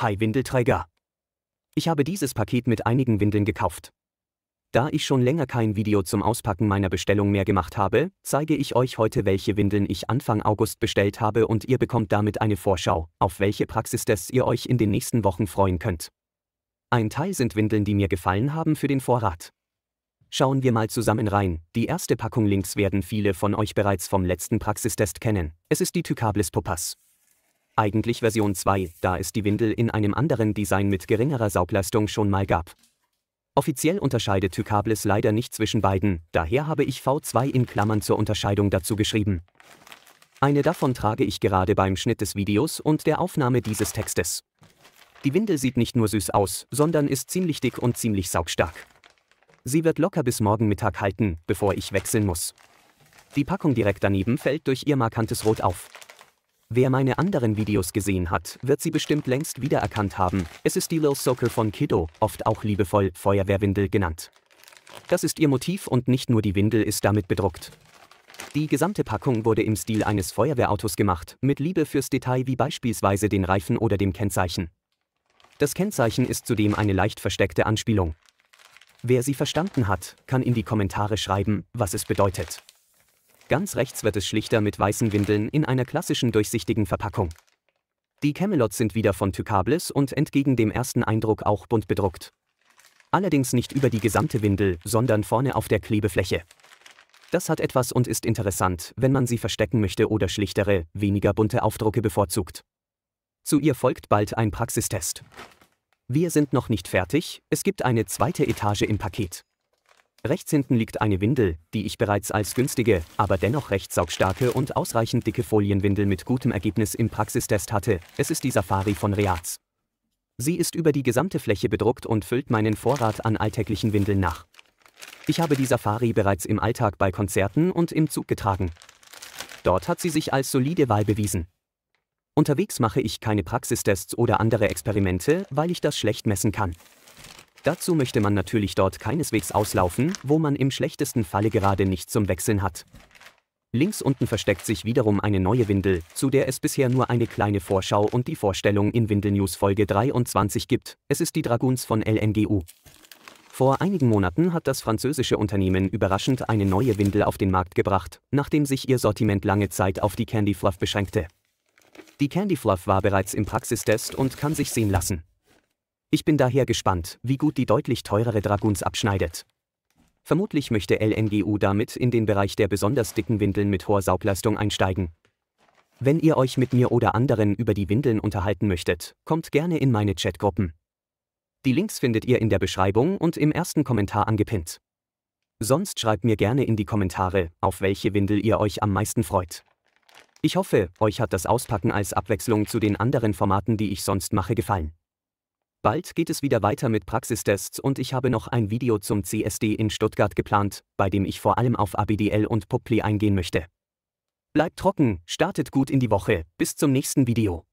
Hi Windelträger. Ich habe dieses Paket mit einigen Windeln gekauft. Da ich schon länger kein Video zum Auspacken meiner Bestellung mehr gemacht habe, zeige ich euch heute, welche Windeln ich Anfang August bestellt habe und ihr bekommt damit eine Vorschau, auf welche Praxistests ihr euch in den nächsten Wochen freuen könnt. Ein Teil sind Windeln, die mir gefallen haben für den Vorrat. Schauen wir mal zusammen rein. Die erste Packung links werden viele von euch bereits vom letzten Praxistest kennen. Es ist die Tycablis Popas eigentlich Version 2, da es die Windel in einem anderen Design mit geringerer Saugleistung schon mal gab. Offiziell unterscheidet Hykables leider nicht zwischen beiden, daher habe ich V2 in Klammern zur Unterscheidung dazu geschrieben. Eine davon trage ich gerade beim Schnitt des Videos und der Aufnahme dieses Textes. Die Windel sieht nicht nur süß aus, sondern ist ziemlich dick und ziemlich saugstark. Sie wird locker bis morgen Mittag halten, bevor ich wechseln muss. Die Packung direkt daneben fällt durch ihr markantes Rot auf. Wer meine anderen Videos gesehen hat, wird sie bestimmt längst wiedererkannt haben. Es ist die Lil Soaker von Kiddo, oft auch liebevoll Feuerwehrwindel genannt. Das ist ihr Motiv und nicht nur die Windel ist damit bedruckt. Die gesamte Packung wurde im Stil eines Feuerwehrautos gemacht, mit Liebe fürs Detail wie beispielsweise den Reifen oder dem Kennzeichen. Das Kennzeichen ist zudem eine leicht versteckte Anspielung. Wer sie verstanden hat, kann in die Kommentare schreiben, was es bedeutet. Ganz rechts wird es schlichter mit weißen Windeln in einer klassischen durchsichtigen Verpackung. Die Camelots sind wieder von Tykables und entgegen dem ersten Eindruck auch bunt bedruckt. Allerdings nicht über die gesamte Windel, sondern vorne auf der Klebefläche. Das hat etwas und ist interessant, wenn man sie verstecken möchte oder schlichtere, weniger bunte Aufdrucke bevorzugt. Zu ihr folgt bald ein Praxistest. Wir sind noch nicht fertig, es gibt eine zweite Etage im Paket. Rechts hinten liegt eine Windel, die ich bereits als günstige, aber dennoch recht saugstarke und ausreichend dicke Folienwindel mit gutem Ergebnis im Praxistest hatte. Es ist die Safari von Reaz. Sie ist über die gesamte Fläche bedruckt und füllt meinen Vorrat an alltäglichen Windeln nach. Ich habe die Safari bereits im Alltag bei Konzerten und im Zug getragen. Dort hat sie sich als solide Wahl bewiesen. Unterwegs mache ich keine Praxistests oder andere Experimente, weil ich das schlecht messen kann. Dazu möchte man natürlich dort keineswegs auslaufen, wo man im schlechtesten Falle gerade nicht zum Wechseln hat. Links unten versteckt sich wiederum eine neue Windel, zu der es bisher nur eine kleine Vorschau und die Vorstellung in Windel News Folge 23 gibt. Es ist die Dragoons von LNGU. Vor einigen Monaten hat das französische Unternehmen überraschend eine neue Windel auf den Markt gebracht, nachdem sich ihr Sortiment lange Zeit auf die Candy Fluff beschränkte. Die Candy Fluff war bereits im Praxistest und kann sich sehen lassen. Ich bin daher gespannt, wie gut die deutlich teurere Dragoons abschneidet. Vermutlich möchte LNGU damit in den Bereich der besonders dicken Windeln mit hoher Saugleistung einsteigen. Wenn ihr euch mit mir oder anderen über die Windeln unterhalten möchtet, kommt gerne in meine Chatgruppen. Die Links findet ihr in der Beschreibung und im ersten Kommentar angepinnt. Sonst schreibt mir gerne in die Kommentare, auf welche Windel ihr euch am meisten freut. Ich hoffe, euch hat das Auspacken als Abwechslung zu den anderen Formaten, die ich sonst mache, gefallen. Bald geht es wieder weiter mit Praxistests und ich habe noch ein Video zum CSD in Stuttgart geplant, bei dem ich vor allem auf ABDL und Popplay eingehen möchte. Bleibt trocken, startet gut in die Woche, bis zum nächsten Video.